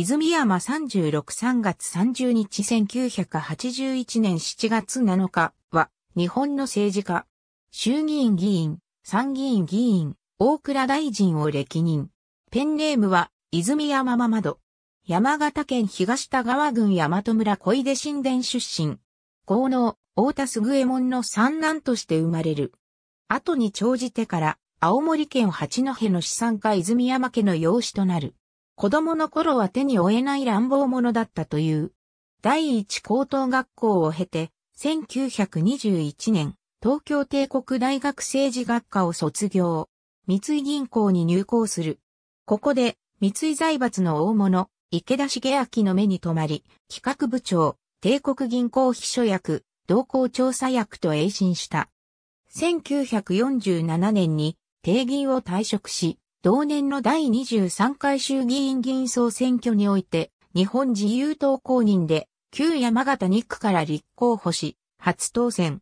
泉山36 3月30日1981年7月7日は、日本の政治家、衆議院議員、参議院議員、大倉大臣を歴任。ペンネームは、泉山ママド。山形県東田川郡大和村小出神殿出身。豪農、大田すぐえもんの三男として生まれる。後に長じてから、青森県八戸の資産家泉山家の養子となる。子供の頃は手に負えない乱暴者だったという。第一高等学校を経て、1921年、東京帝国大学政治学科を卒業。三井銀行に入行する。ここで、三井財閥の大物、池田茂明の目に留まり、企画部長、帝国銀行秘書役、同行調査役と栄進した。1947年に、定銀を退職し、同年の第23回衆議院議員総選挙において、日本自由党公認で、旧山形2区から立候補し、初当選。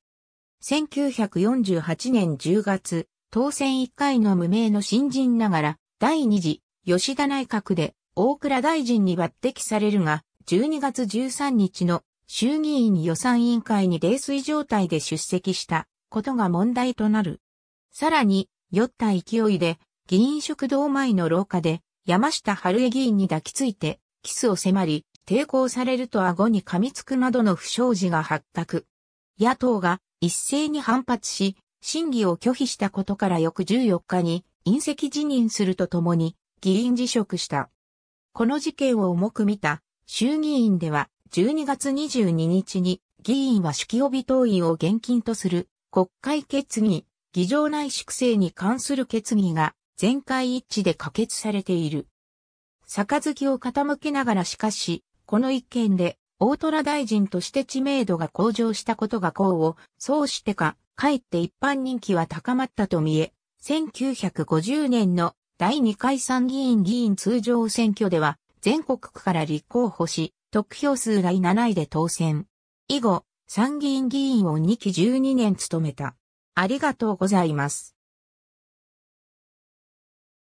1948年10月、当選1回の無名の新人ながら、第2次、吉田内閣で、大倉大臣に抜擢されるが、12月13日の衆議院予算委員会に泥酔状態で出席したことが問題となる。さらに、酔った勢いで議員食堂前の廊下で、山下春江議員に抱きついて、キスを迫り、抵抗されると顎に噛みつくなどの不祥事が発覚。野党が一斉に反発し、審議を拒否したことから翌14日に、隕石辞任するとともに、議員辞職した。この事件を重く見た、衆議院では、12月22日に、議員は酒気帯党員を現金とする、国会決議、議場内粛清に関する決議が全会一致で可決されている。杯を傾けながらしかし、この一件で、大虎大臣として知名度が向上したことが功をそうしてか、かえって一般人気は高まったと見え、1950年の第2回参議院議員通常選挙では、全国区から立候補し、得票数来7位で当選。以後、参議院議員を2期12年務めた。ありがとうございます。